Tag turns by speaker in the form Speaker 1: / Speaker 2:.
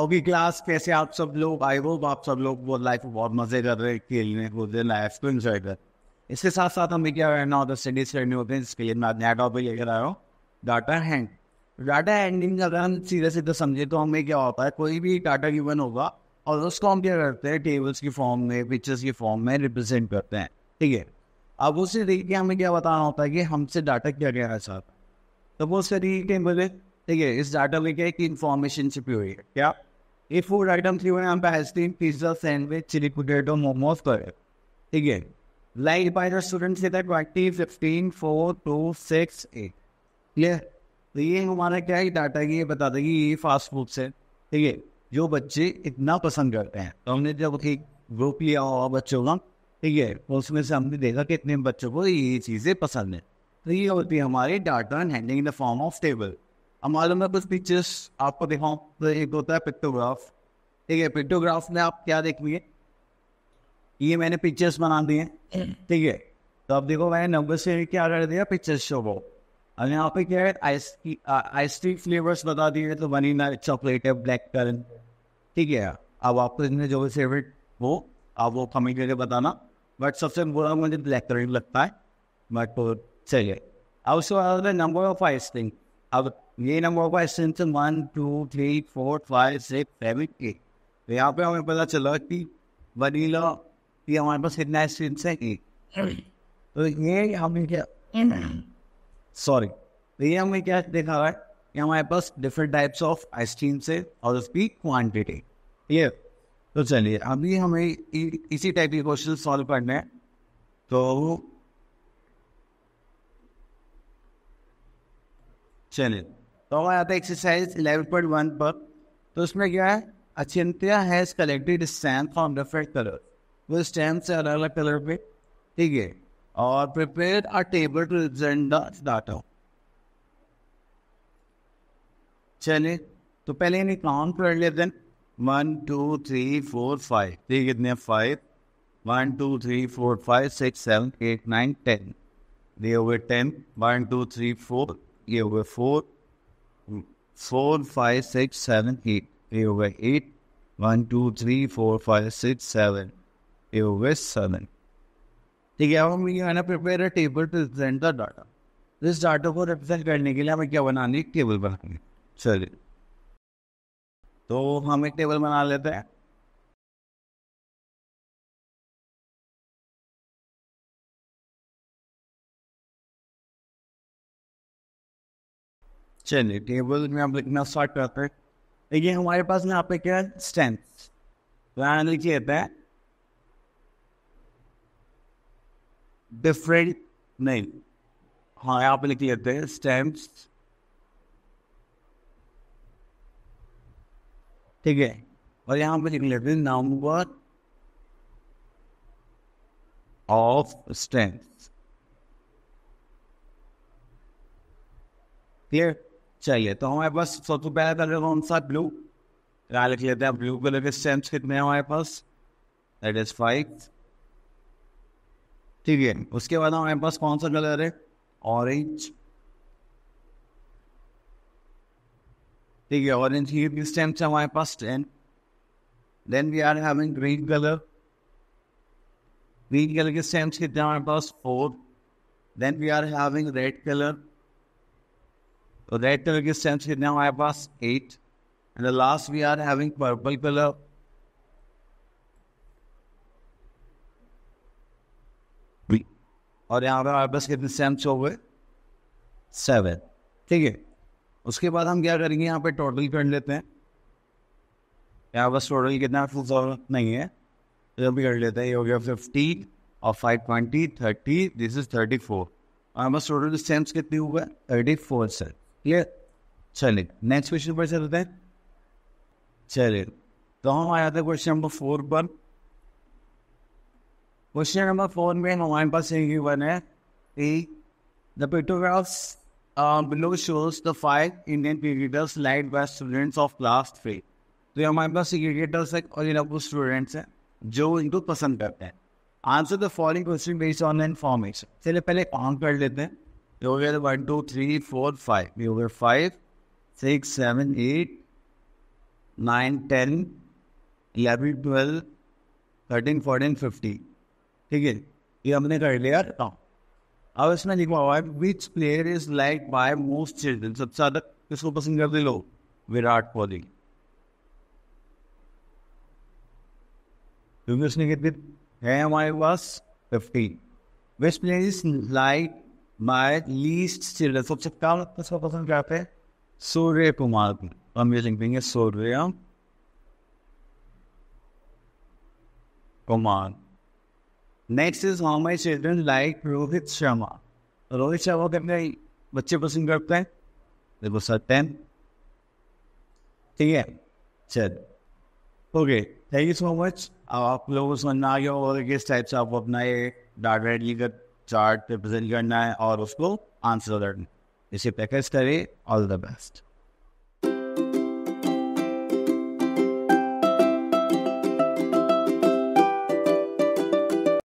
Speaker 1: Okay class कैसे आप सब लोग आई होप आप सब लोग वो लाइफ बहुत मजे कर रहे हैं खेलने कूदने लाइफ को इन्जॉय कर इसके साथ साथ हमें क्या है ना है स्टडीज करनी होते हैं इसके लिए मैं नया टॉपिक लेकर आया हूँ डाटा हैंड डाटा हैंडिंग अगर हम सीधे सीधे समझे तो हमें क्या होता है कोई भी डाटा गिवन होगा और उसको हम क्या करते हैं टेबल्स की फॉर्म में पिक्चर्स की फॉर्म में रिप्रेजेंट करते हैं ठीक है अब उसी तरीके हमें क्या बताना होता है कि हमसे डाटा क्या कहना है सर तो वो उसका टेबल है ठीक है इस डाटा में क्या है कि इन्फॉर्मेशन छिपी हुई है क्या ये फूड आइटम थी वो यहाँ पे ice cream pizza sandwich chilli potato momos पर ठीक है लाइक बाय द स्टूडेंट्स है twenty fifteen four two six eight clear तो ये हमारा क्या है डाटा की ये बता देगी ये फास्ट फूड से ठीक है जो बच्चे इतना पसंद करते हैं तो हमने जब एक ग्रुप लिया हुआ बच्चों का ठीक है तो उसमें से हमने देखा कि इतने बच्चों को ये चीज़ें पसंद है तो ये होती है हमारी data handing handling in the form of table मालूम में कुछ पिक्चर्स आपको दिखाऊं तो एक होता है पिक्टोग्राफ ठीक है पिक्टोग्राफ में आप क्या देखेंगे ये मैंने पिक्चर्स बना दिए हैं ठीक है तो आप देखो मैंने नंबर से क्या कर दिया पिक्चर्स शो को अब यहाँ पे क्या है आइस आइस फ्लेवर्स बता दिए तो वनीला चॉकलेट है ब्लैक करन ठीक है अब आपको इसमें जो फेवरेट वो आप वो कमेंट करके बताना बट सबसे बुरा मुझे ब्लैक करंट लगता है बट चलिए तो अब उसके बाद नंबर ऑफ आइस थिंग अब ये नंबर होगा extension one two three four five six seven eight तो यहाँ पे हमें पता चला कि वनीला ये हमारे पास इतना एक्सटेंशन है एट तो ये हमें क्या सॉरी तो ये हमें क्या देखा है कि हमारे पास डिफरेंट टाइप्स ऑफ आइसक्रीम से और उसकी क्वान्टिटी ये तो चलिए अभी हमें इसी टाइप के क्वेश्चन सॉल्व करने हैं तो चलिए तो हमारा आता है एक्सरसाइज इलेवन पॉइंट वन पर तो उसमें क्या है Achintya has collected stamp from different colour वो स्टैम्प से अलग अलग कलर पे ठीक है और prepare a table to represent data चलिए तो पहले इन्हें काउंट कर लेते हैं one two three four five ठीक है कितने five one two three four five six seven eight nine ten दिए हुए ten one two three four ये हो गए four four five six seven eight ये हो गए eight one two three four five six seven ये हो गए सेवन ठीक है अब हम ये ना प्रिपेयर है table to represent the data इस डाटा को रिप्रेजेंट करने के लिए हमें क्या बनानी एक टेबल बनानी चलिए तो हम एक टेबल बना लेते हैं चलिए टेबल में आप लिखना स्टार्ट करते हैं देखिए हमारे पास ना यहाँ पे क्या है स्ट्रेंथ यहाँ लिखिए रहता है डिफरेंट नहीं हाँ यहाँ पे लिख लेते हैं स्टैम्प्स ठीक है और यहाँ पे लिख लेते हैं नंबर ऑफ स्टैम्प्स क्लियर चाहिए तो हमारे पास सबसे पहले कलर तो कौन सा ब्लू क्या लिख लेते हैं ब्लू कलर के स्टेम्स कितने हैं हमारे पास दैट इज फाइव ठीक है उसके बाद हमारे पास कौन सा कलर है ऑरेंज ठीक है ऑरेंज ये भी स्टेम्स है हमारे पास ten then we are having green colour green colour के स्टेम्स कितने हमारे पास four then we are having red colour So right now you can sense now I have us eight. And the last we are having purple color. और यहाँ पर हमारे पास कितने stamps हो गए सेवन ठीक है उसके बाद हम क्या करेंगे यहाँ पे टोटल कर लेते हैं यहाँ बस टोटल कितना फुल जरूरत नहीं है जब भी कर लेते हैं ये हो गया फिफ्टीन और five twenty thirty this is thirty four और पास टोटल स्टैम्प्स कितने हुए थर्टी फोर सर क्लियर चलिए नेक्स्ट क्वेश्चन पर चलते हैं चलिए तो हम आया था क्वेश्चन नंबर फोर पर क्वेश्चन नंबर फोर में हमारे पास यही वन है a the pictographs below shows the five Indian cricketers liked by students of class three तो ये हमारे पास क्रिकेटर्स है और इन लोग स्टूडेंट्स हैं जो इनको पसंद करते हैं answer the following question based on information चलिए पहले काउंट कर लेते हैं You वन 1, 2, 3, 4, 5. You गया 5, 6, 7, 8, 9, 10, 11, 12, 13, 14, 15. ठीक है ये हमने कर लिया हाँ अब इसमें लिखवा हुआ है which player is like by most children सबसे ज्यादा किसको पसंद करते लोग विराट कोहली क्योंकि उसने कितने हैं हमारे पास fifteen which player is like by least children सबसे कम सबसे पसंद करते हैं सूर्य कुमार को हम ये लिख देंगे Surya Kumar next is how many children like Rohit Sharma Rohit Sharma कितने बच्चे पसंद करते हैं देखो सर टेन ठीक है चल okay thank you so much अब आप लोगों को समझ में आ किस टाइप से आप अपना ये डाटा लीगल चार्ट पे प्रेजेंट करना है और उसको आंसर करना इसे पैकेज करें ऑल द बेस्ट